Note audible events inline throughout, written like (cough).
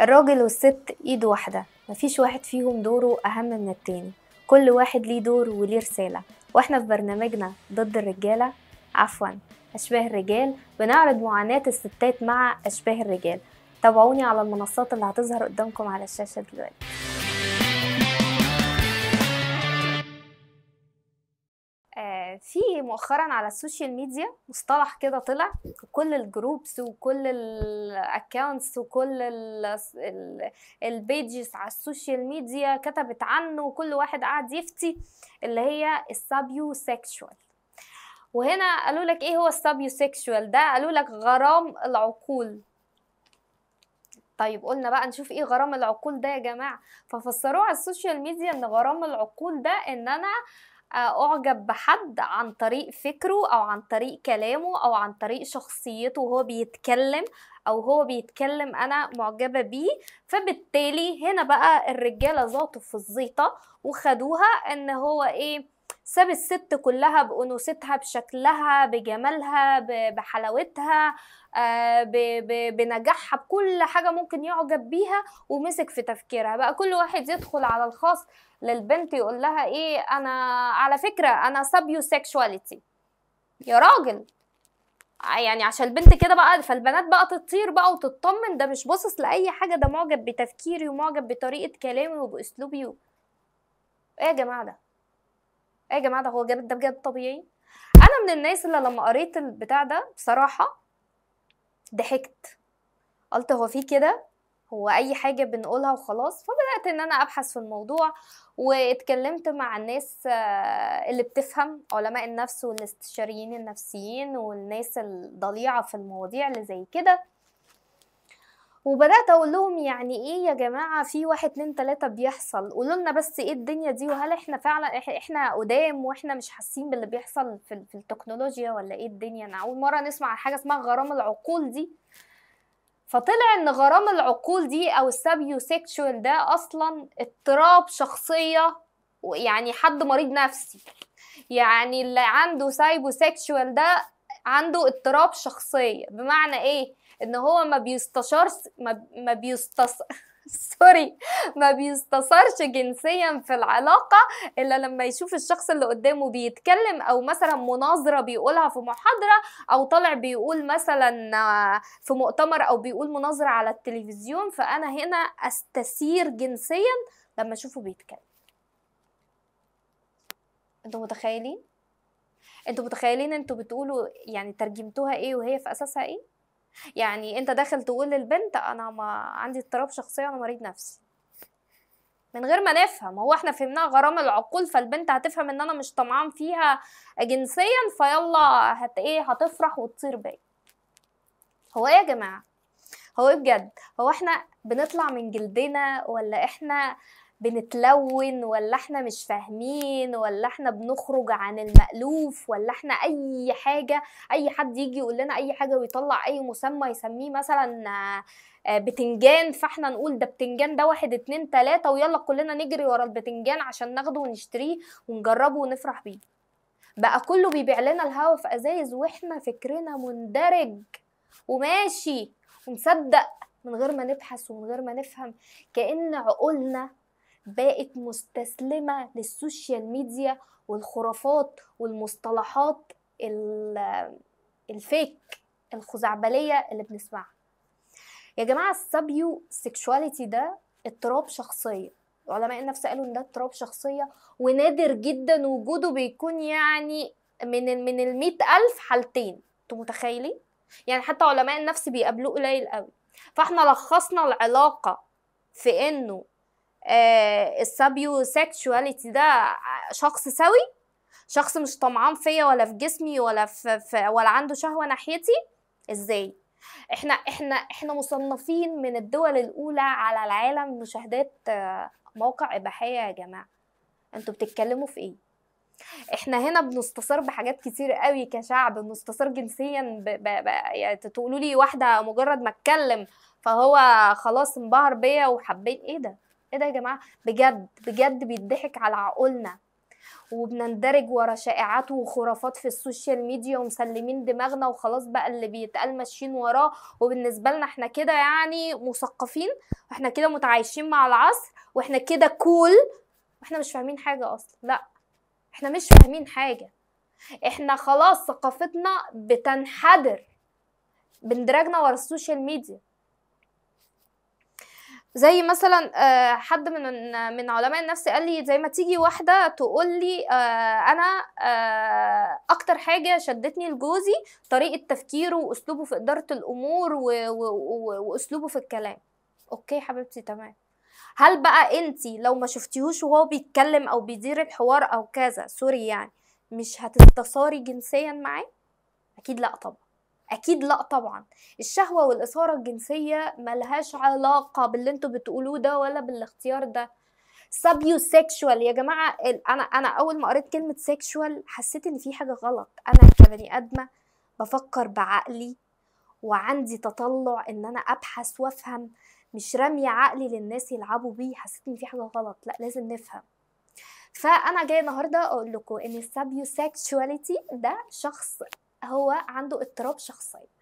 الراجل والست ايد واحدة مفيش واحد فيهم دوره أهم من التاني كل واحد ليه دور وليه رسالة واحنا في برنامجنا ضد الرجالة عفوا أشباه الرجال بنعرض معاناة الستات مع أشباه الرجال تابعوني على المنصات اللي هتظهر قدامكم على الشاشة دلوقتي آه، في مؤخرا على السوشيال ميديا مصطلح كده طلع كل الجروبس وكل الاكونتس وكل البيجز على السوشيال ميديا كتبت عنه وكل واحد قاعد يفتي اللي هي السابيو سيكشوال وهنا قالوا لك ايه هو السابيو سيكشوال ده قالوا لك غرام العقول طيب قلنا بقى نشوف ايه غرام العقول ده يا جماعه ففسروه على السوشيال ميديا ان غرام العقول ده ان انا آه اعجب بحد عن طريق فكره او عن طريق كلامه او عن طريق شخصيته وهو بيتكلم او هو بيتكلم انا معجبه بيه فبالتالي هنا بقى الرجاله ذاتوا في الزيطه وخدوها ان هو ايه ساب الست كلها بانوثتها بشكلها بجمالها بحلاوتها آه، بنجاحها بكل حاجه ممكن يعجب بيها ومسك في تفكيرها بقى كل واحد يدخل على الخاص للبنت يقول لها ايه انا على فكره انا سابيو سيكشواليتي يا راجل آه، يعني عشان البنت كده بقى فالبنات بقى تطير بقى وتطمن ده مش باصص لاي حاجه ده معجب بتفكيري ومعجب بطريقه كلامي وباسلوبي ايه يا جماعه ده ايه يا جماعه ده هو جاب ده بجد طبيعي انا من الناس اللي لما قريت البتاع ده بصراحه ضحكت قلت هو في كده هو اي حاجه بنقولها وخلاص فبدات ان انا ابحث في الموضوع واتكلمت مع الناس آه، اللي بتفهم علماء النفس والاستشاريين النفسيين والناس الضليعه في المواضيع اللي زي كده وبدات اقول لهم يعني ايه يا جماعه في واحد اتنين تلاته بيحصل قولوا لنا بس ايه الدنيا دي وهل احنا فعلا احنا قدام واحنا مش حاسين باللي بيحصل في, في التكنولوجيا ولا ايه الدنيا انا اول مره نسمع عن حاجه اسمها غرام العقول دي فطلع ان غرام العقول دي او السابيو سيكشوال ده اصلا اضطراب شخصيه يعني حد مريض نفسي يعني اللي عنده سايبو سيكشوال ده عنده اضطراب شخصيه بمعنى ايه ان هو ما بيستشارش ما, ما بيستص (laughs) سوري ما بيستثارش جنسيا في العلاقة إلا لما يشوف الشخص اللي قدامه بيتكلم أو مثلا مناظرة بيقولها في محاضرة أو طالع بيقول مثلا في مؤتمر أو بيقول مناظرة على التلفزيون فأنا هنا أستثير جنسيا لما أشوفه بيتكلم أنتوا متخيلين؟ أنتوا متخيلين أنتوا بتقولوا يعني ترجمتوها إيه وهي في أساسها إيه؟ يعني انت داخل تقول للبنت انا ما عندي اضطراب شخصيه انا مريض نفسي من غير ما نفهم هو احنا فهمناها غرام العقول فالبنت هتفهم ان انا مش طمعان فيها جنسيا فيلا هت ايه هتفرح وتصير بيا هو ايه يا جماعه هو ايه بجد هو احنا بنطلع من جلدنا ولا احنا بنتلون ولا احنا مش فاهمين ولا احنا بنخرج عن المألوف ولا احنا اي حاجة اي حد يجي يقول لنا اي حاجة ويطلع اي مسمى يسميه مثلا آه، بتنجان فاحنا نقول ده بتنجان ده واحد اتنين تلاتة ويلا كلنا نجري ورا البتنجان عشان ناخده ونشتريه ونجربه ونفرح بيه بقى كله بيبيع لنا الهوا في ازايز واحنا فكرنا مندرج وماشي ومصدق من غير ما نبحث ومن غير ما نفهم كأن عقولنا بقت مستسلمة للسوشيال ميديا والخرافات والمصطلحات الفيك الخزعبلية اللي بنسمعها يا جماعة السابيو سيكشواليتي ده اضطراب شخصية علماء النفس قالوا ان ده اضطراب شخصية ونادر جدا وجوده بيكون يعني من من ال ألف حالتين انتوا متخيلين؟ يعني حتى علماء النفس بيقابلوه قليل قوي فاحنا لخصنا العلاقة في انه آه، السابيو سيكشواليتي ده شخص سوي شخص مش طمعان فيا ولا في جسمي ولا في, في ولا عنده شهوه ناحيتي ازاي احنا احنا احنا مصنفين من الدول الاولى على العالم مشاهدات آه، موقع اباحيه يا جماعه انتوا بتتكلموا في ايه احنا هنا بنستثار بحاجات كتير قوي كشعب بنستثار جنسيا ب... ب... ب... يعني تقولوا لي واحده مجرد ما اتكلم فهو خلاص انبهر بيا وحبيت ايه ده كده إيه يا جماعه بجد بجد بيضحك على عقولنا وبنندرج ورا شائعات وخرافات في السوشيال ميديا ومسلمين دماغنا وخلاص بقى اللي بيتقال ماشيين وراه وبالنسبه لنا احنا كده يعني مثقفين واحنا كده متعايشين مع العصر واحنا كده كول واحنا مش فاهمين حاجه اصلا لا احنا مش فاهمين حاجه احنا خلاص ثقافتنا بتنحدر بندرجنا ورا السوشيال ميديا زي مثلا آه، حد من من علماء النفس قال لي زي ما تيجي واحده تقول لي آه، انا آه، اكتر حاجه شدتني لجوزي طريقه تفكيره واسلوبه في اداره الامور واسلوبه في الكلام اوكي حبيبتي تمام هل بقى انت لو ما شفتيهوش وهو بيتكلم او بيدير الحوار او كذا سوري يعني مش هتتصاري جنسيا معاه اكيد لا طبعا اكيد لا طبعا الشهوه والاثاره الجنسيه ملهاش علاقه باللي انتوا بتقولوه ده ولا بالاختيار ده سابيو سيكشوال يا جماعه انا انا اول ما قريت كلمه سيكشوال حسيت ان في حاجه غلط انا كبني ادمه بفكر بعقلي وعندي تطلع ان انا ابحث وافهم مش رامية عقلي للناس يلعبوا بيه حسيت ان في حاجه غلط لا لازم نفهم فانا جايه النهارده اقول لكم ان السابيو سيكشواليتي ده شخص هو عنده اضطراب شخصيه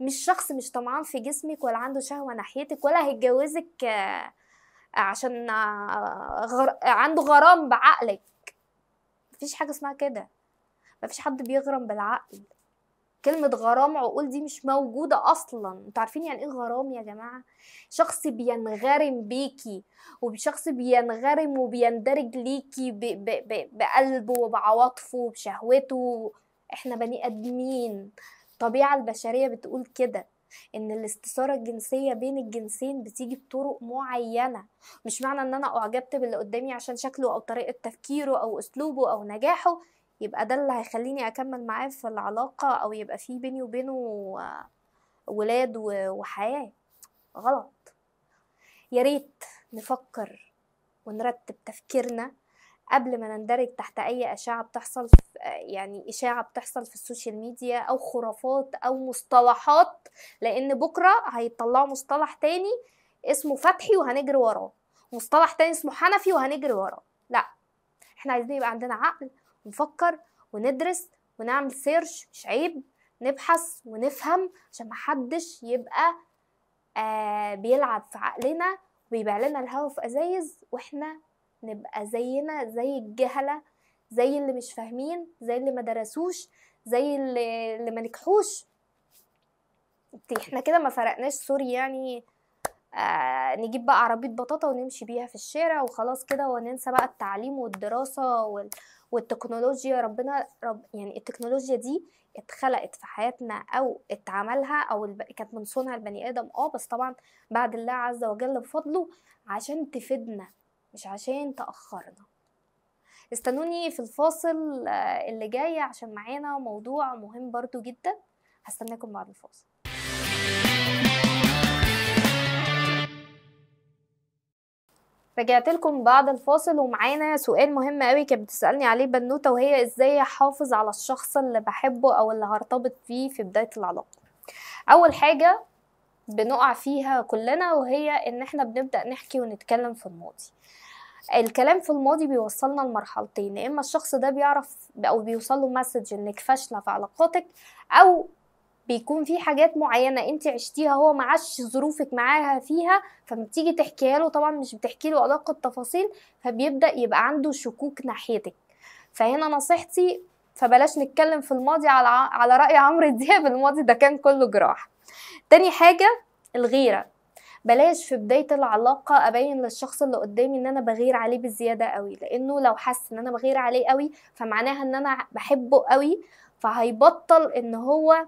مش شخص مش طمعان في جسمك ولا عنده شهوه ناحيتك ولا هيتجوزك آه، عشان آه، غر... عنده غرام بعقلك مفيش حاجه اسمها كده مفيش حد بيغرم بالعقل كلمة غرام عقول دي مش موجودة أصلا انتوا عارفين يعني ايه غرام يا جماعة شخص بينغرم بيكي وشخص بينغرم وبيندرج ليكي ب... ب... ب... بقلبه وبعواطفه وبشهوته احنا بني ادمين الطبيعه البشريه بتقول كده ان الاستثارة الجنسية بين الجنسين بتيجي بطرق معينة مش معنى ان انا اعجبت باللي قدامي عشان شكله او طريقة تفكيره او اسلوبه او نجاحه يبقى ده اللي هيخليني اكمل معاه في العلاقة او يبقى فيه بيني وبينه آه، ولاد وحياة غلط يا ريت نفكر ونرتب تفكيرنا قبل ما نندرج تحت اي اشاعه بتحصل يعني اشاعه بتحصل في السوشيال ميديا او خرافات او مصطلحات لان بكره هيطلعوا مصطلح تاني اسمه فتحي وهنجري وراه مصطلح تاني اسمه حنفي وهنجري وراه لا احنا عايزين يبقى عندنا عقل ونفكر وندرس ونعمل سيرش مش عيب نبحث ونفهم عشان محدش يبقى آه بيلعب في عقلنا ويبيع لنا الهوا في ازايز واحنا نبقى زينا زي الجهلة زي اللي مش فاهمين زي اللي ما درسوش زي اللي, اللي ما نجحوش احنا كده ما فرقناش سوري يعني آه نجيب بقى عربية بطاطا ونمشي بيها في الشارع وخلاص كده وننسى بقى التعليم والدراسة وال... والتكنولوجيا ربنا رب يعني التكنولوجيا دي اتخلقت في حياتنا او اتعملها او الب... كانت من صنع البني ادم اه بس طبعا بعد الله عز وجل بفضله عشان تفيدنا مش عشان تأخرنا استنوني في الفاصل آه، اللي جاي عشان معانا موضوع مهم برضو جدا هستناكم بعد الفاصل رجعت لكم بعد الفاصل ومعانا سؤال مهم قوي كانت بتسالني عليه بنوته وهي ازاي احافظ على الشخص اللي بحبه او اللي هرتبط فيه في بدايه العلاقه اول حاجه بنقع فيها كلنا وهي ان احنا بنبدا نحكي ونتكلم في الماضي الكلام في الماضي بيوصلنا لمرحلتين يا اما الشخص ده بيعرف او بيوصل له مسج انك فاشله في علاقاتك او بيكون في حاجات معينه انت عشتيها هو ما عاش ظروفك معاها فيها فما بتيجي تحكيها له طبعا مش بتحكي له ادق التفاصيل فبيبدا يبقى عنده شكوك ناحيتك فهنا نصيحتي فبلاش نتكلم في الماضي على على راي عمرو (laughs) دياب الماضي ده كان كله جراح تاني حاجه الغيره بلاش في بدايه العلاقه ابين للشخص اللي قدامي ان انا بغير عليه بالزياده قوي لانه لو حس ان انا بغير عليه قوي فمعناها ان انا بحبه قوي فهيبطل ان هو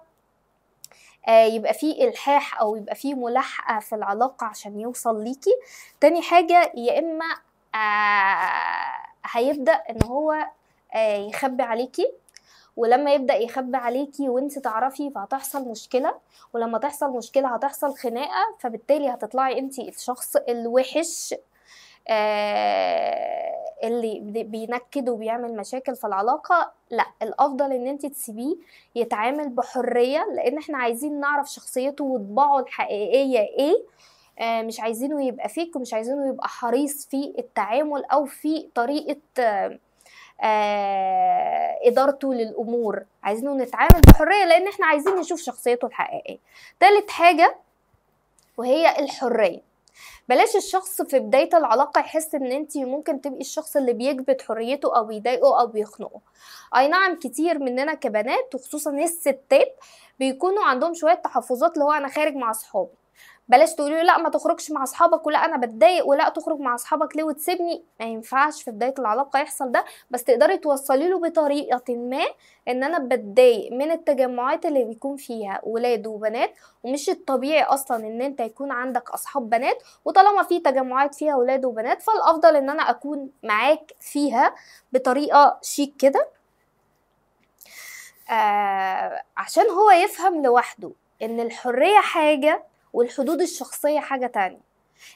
آه، يبقى فيه الحاح او يبقى فيه ملاحقه في العلاقه عشان يوصل ليكي تاني حاجه يا اما آه، هيبدا ان هو آه، يخبي عليكي ولما يبدا يخبي عليكي وانت تعرفي فهتحصل مشكله ولما تحصل مشكله هتحصل خناقه فبالتالي هتطلعي انت الشخص الوحش آه اللي بينكد وبيعمل مشاكل في العلاقه لا الافضل ان انت تسيبيه يتعامل بحريه لان احنا عايزين نعرف شخصيته وطباعه الحقيقيه ايه آه مش عايزينه يبقى فيك ومش عايزينه يبقى حريص في التعامل او في طريقه آه آه، ادارته للامور عايزينه نتعامل بحريه لان احنا عايزين نشوف شخصيته الحقيقيه تالت حاجه وهي الحريه بلاش الشخص في بداية العلاقة يحس ان انت ممكن تبقي الشخص اللي بيكبت حريته او بيضايقه او بيخنقه اي نعم كتير مننا كبنات وخصوصا الستات بيكونوا عندهم شوية تحفظات اللي هو انا خارج مع صحابي بلاش تقولي لا ما تخرجش مع اصحابك ولا انا بتضايق ولا تخرج مع اصحابك ليه وتسيبني ما ينفعش في بدايه العلاقه يحصل ده بس تقدري توصلي له بطريقه ما ان انا بتضايق من التجمعات اللي بيكون فيها ولاد وبنات ومش الطبيعي اصلا ان انت يكون عندك اصحاب بنات وطالما في تجمعات فيها ولاد وبنات فالافضل ان انا اكون معاك فيها بطريقه شيك كده آه عشان هو يفهم لوحده ان الحريه حاجه والحدود الشخصيه حاجه تانية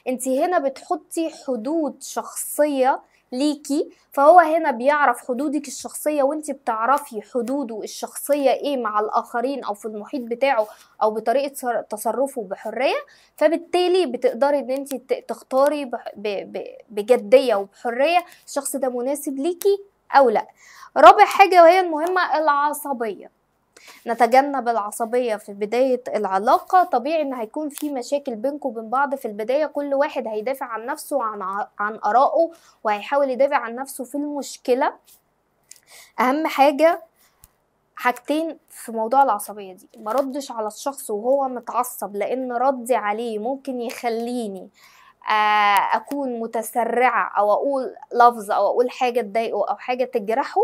انت هنا بتحطي حدود شخصيه ليكي فهو هنا بيعرف حدودك الشخصية وانت بتعرفي حدوده الشخصية ايه مع الآخرين أو في المحيط بتاعه أو بطريقة تصرفه بحرية فبالتالي بتقدري ان انت تختاري بجدية وبحرية الشخص ده مناسب ليكي أو لا رابع حاجة وهي المهمة العصبية نتجنب العصبية في بداية العلاقة طبيعي إن هيكون في مشاكل بينكم وبين بعض في البداية كل واحد هيدافع عن نفسه وعن عن آرائه وهيحاول يدافع عن نفسه في المشكلة أهم حاجة حاجتين في موضوع العصبية دي مردش على الشخص وهو متعصب لأن ردي عليه ممكن يخليني اكون متسرعه او اقول لفظ او اقول حاجه تضايقه او حاجه تجرحه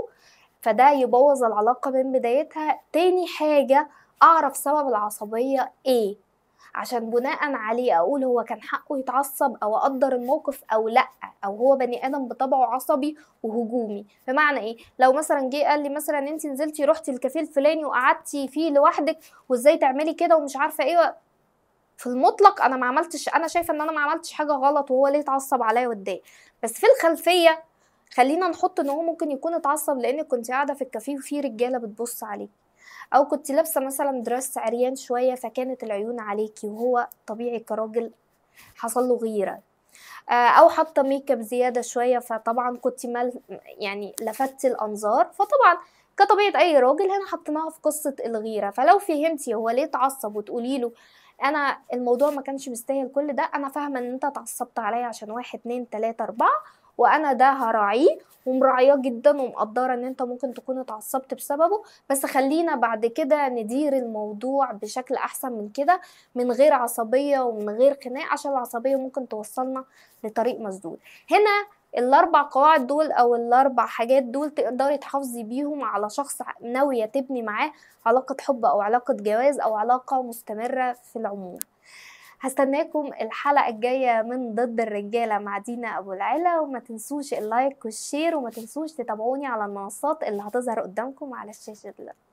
فده يبوظ العلاقة من بدايتها تاني حاجة أعرف سبب العصبية إيه عشان بناء عليه اقول هو كان حقه يتعصب او اقدر الموقف او لا او هو بني ادم بطبعه عصبي وهجومي بمعنى ايه لو مثلا جه قال لي مثلا انت نزلتي رحتي الكافيه الفلاني وقعدتي فيه لوحدك وازاي تعملي كده ومش عارفه ايه في المطلق انا ما عملتش انا شايفه ان انا ما عملتش حاجه غلط وهو ليه اتعصب عليا واتضايق بس في الخلفيه خلينا نحط ان هو ممكن يكون اتعصب لانك كنت قاعده في الكافيه وفي رجاله بتبص عليك او كنت لابسه مثلا دراس عريان شويه فكانت العيون عليكي وهو طبيعي كراجل حصل له غيره آه، او حاطه ميك اب زياده شويه فطبعا كنت مال يعني لفت الانظار فطبعا كطبيعه اي راجل هنا حطيناها في قصه الغيره فلو فهمتي هو ليه اتعصب وتقولي له انا الموضوع ما كانش مستاهل كل ده انا فاهمه ان انت اتعصبت عليا عشان واحد اتنين تلاته اربعه وانا ده هراعيه ومراعياه جدا ومقدره ان انت ممكن تكون اتعصبت بسببه بس خلينا بعد كده ندير الموضوع بشكل احسن من كده من غير عصبيه ومن غير خناق عشان العصبيه ممكن توصلنا لطريق مسدود هنا الاربع قواعد دول او الاربع حاجات دول تقدري تحافظي بيهم على شخص ناويه تبني معاه علاقه حب او علاقه جواز او علاقه مستمره في العموم هستناكم الحلقه الجايه من ضد الرجاله مع دينا ابو العلا وما تنسوش اللايك والشير وما تنسوش تتابعوني على المنصات اللي هتظهر قدامكم على الشاشه دلوقتي